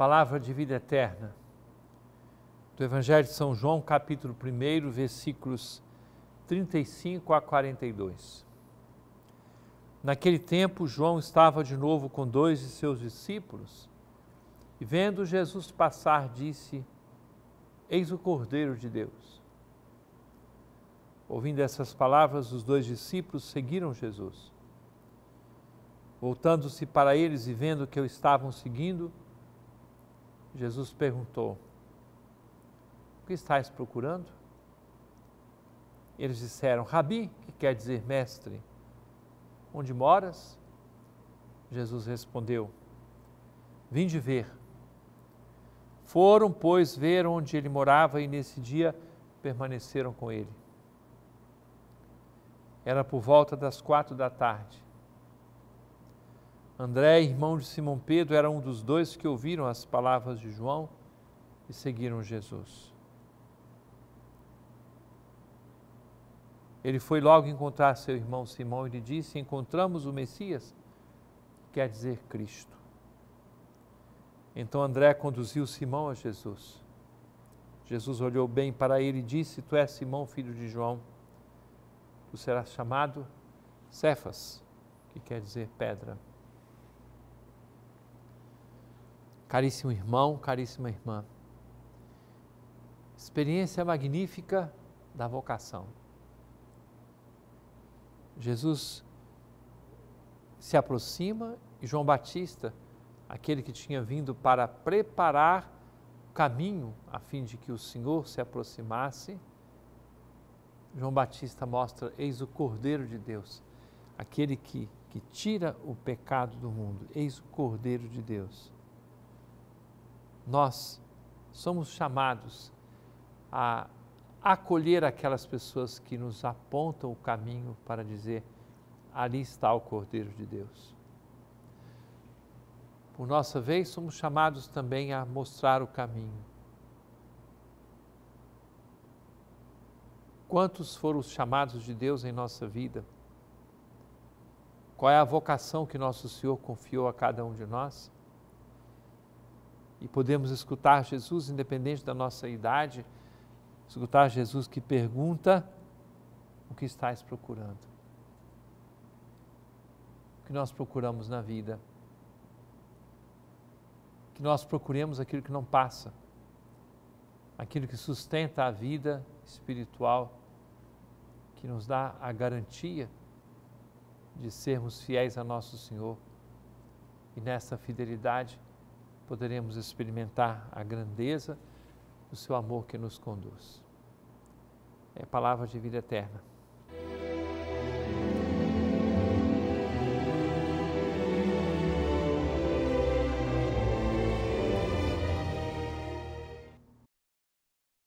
Palavra de vida eterna. Do Evangelho de São João, capítulo 1, versículos 35 a 42. Naquele tempo, João estava de novo com dois de seus discípulos e, vendo Jesus passar, disse: Eis o Cordeiro de Deus. Ouvindo essas palavras, os dois discípulos seguiram Jesus. Voltando-se para eles e vendo que o estavam seguindo, Jesus perguntou: O que estás procurando? Eles disseram: Rabi, que quer dizer mestre, onde moras? Jesus respondeu: Vim de ver. Foram, pois, ver onde ele morava e nesse dia permaneceram com ele. Era por volta das quatro da tarde. André, irmão de Simão Pedro, era um dos dois que ouviram as palavras de João e seguiram Jesus. Ele foi logo encontrar seu irmão Simão e lhe disse: Encontramos o Messias, quer dizer Cristo. Então André conduziu Simão a Jesus. Jesus olhou bem para ele e disse: Tu és Simão, filho de João. Tu serás chamado Cefas, que quer dizer pedra. Caríssimo irmão, caríssima irmã, experiência magnífica da vocação. Jesus se aproxima e João Batista, aquele que tinha vindo para preparar o caminho a fim de que o Senhor se aproximasse, João Batista mostra: Eis o Cordeiro de Deus, aquele que, que tira o pecado do mundo, eis o Cordeiro de Deus nós somos chamados a acolher aquelas pessoas que nos apontam o caminho para dizer: ali está o Cordeiro de Deus. Por nossa vez, somos chamados também a mostrar o caminho. Quantos foram os chamados de Deus em nossa vida? Qual é a vocação que nosso Senhor confiou a cada um de nós? e podemos escutar Jesus, independente da nossa idade, escutar Jesus que pergunta: o que estás procurando? O que nós procuramos na vida? Que nós procuremos aquilo que não passa, aquilo que sustenta a vida espiritual, que nos dá a garantia de sermos fiéis a nosso Senhor. E nessa fidelidade, poderemos experimentar a grandeza do seu amor que nos conduz. É palavra de vida eterna.